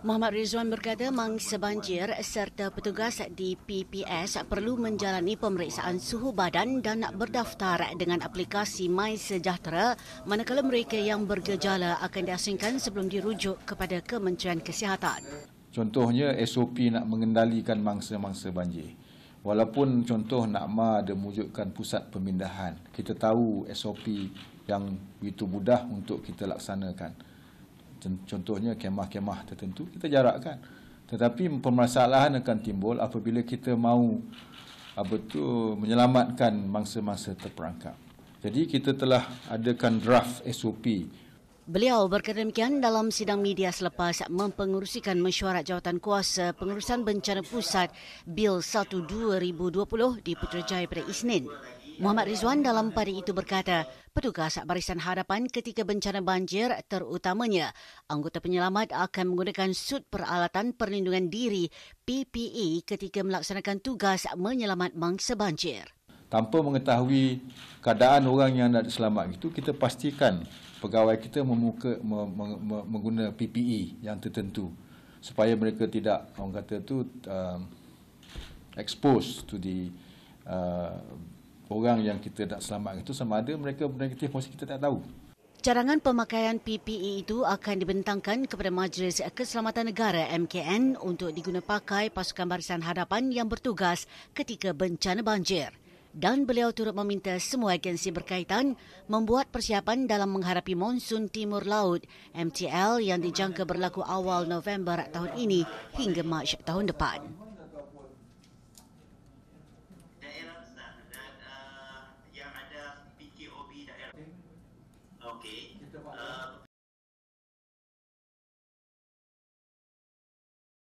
Muhammad Rizwan berkata mangsa banjir serta petugas di PPS perlu menjalani pemeriksaan suhu badan dan nak berdaftar dengan aplikasi My Sejahtera manakala mereka yang bergejala akan diasingkan sebelum dirujuk kepada Kementerian Kesihatan. Contohnya SOP nak mengendalikan mangsa-mangsa banjir. Walaupun contoh NAKMA ada wujudkan pusat pemindahan, kita tahu SOP yang begitu mudah untuk kita laksanakan contohnya kemah-kemah tertentu kita jarakkan tetapi permasalahan akan timbul apabila kita mahu apa ah, tu menyelamatkan mangsa-mangsa terperangkap jadi kita telah adakan draft SOP Beliau berkata demikian dalam sidang media selepas mempengurusikan mesyuarat jawatan kuasa pengurusan bencana pusat Bil 1 2020 di Putrajaya pada Isnin. Muhammad Rizwan dalam pada itu berkata, petugas barisan Harapan ketika bencana banjir terutamanya, anggota penyelamat akan menggunakan sud peralatan perlindungan diri PPE ketika melaksanakan tugas menyelamat mangsa banjir. Tanpa mengetahui keadaan orang yang nak diselamat itu, kita pastikan pegawai kita memuka, menggunakan PPE yang tertentu supaya mereka tidak orang kata tu uh, um, exposed to the uh, orang yang kita nak selamat itu sama ada mereka negatif mesti kita tak tahu. Cadangan pemakaian PPE itu akan dibentangkan kepada Majlis Keselamatan Negara MKN untuk diguna pakai pasukan barisan hadapan yang bertugas ketika bencana banjir. Dan beliau turut meminta semua agensi berkaitan membuat persiapan dalam menghadapi monsun timur laut MTL yang dijangka berlaku awal November tahun ini hingga Mac tahun depan. 함께